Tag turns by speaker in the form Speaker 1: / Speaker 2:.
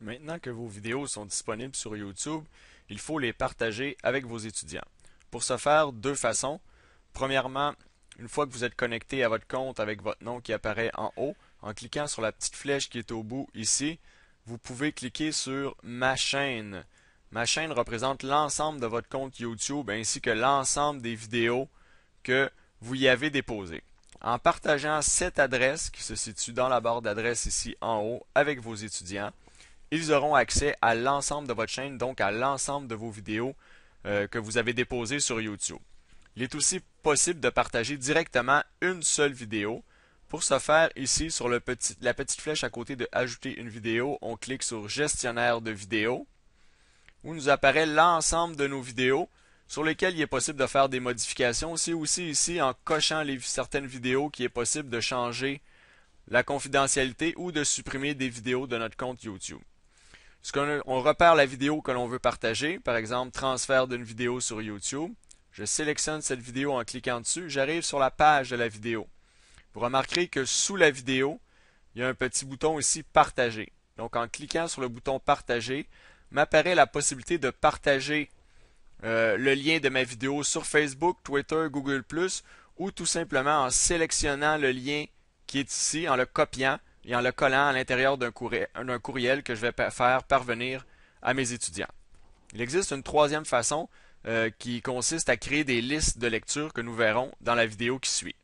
Speaker 1: Maintenant que vos vidéos sont disponibles sur YouTube, il faut les partager avec vos étudiants. Pour ce faire, deux façons. Premièrement, une fois que vous êtes connecté à votre compte avec votre nom qui apparaît en haut, en cliquant sur la petite flèche qui est au bout ici, vous pouvez cliquer sur Ma chaîne. Ma chaîne représente l'ensemble de votre compte YouTube ainsi que l'ensemble des vidéos que vous y avez déposées. En partageant cette adresse qui se situe dans la barre d'adresse ici en haut avec vos étudiants, ils auront accès à l'ensemble de votre chaîne, donc à l'ensemble de vos vidéos euh, que vous avez déposées sur YouTube. Il est aussi possible de partager directement une seule vidéo. Pour ce faire, ici sur le petit, la petite flèche à côté de Ajouter une vidéo, on clique sur Gestionnaire de vidéos, où nous apparaît l'ensemble de nos vidéos sur lesquelles il est possible de faire des modifications. C'est aussi ici en cochant certaines vidéos qu'il est possible de changer la confidentialité ou de supprimer des vidéos de notre compte YouTube on repère la vidéo que l'on veut partager, par exemple transfert d'une vidéo sur YouTube. Je sélectionne cette vidéo en cliquant dessus, j'arrive sur la page de la vidéo. Vous remarquerez que sous la vidéo, il y a un petit bouton ici partager. Donc en cliquant sur le bouton partager, m'apparaît la possibilité de partager euh, le lien de ma vidéo sur Facebook, Twitter, Google ⁇ ou tout simplement en sélectionnant le lien qui est ici, en le copiant, et en le collant à l'intérieur d'un courriel, que je vais faire parvenir à mes étudiants. Il existe une troisième façon euh, qui consiste à créer des listes de lecture que nous verrons dans la vidéo qui suit.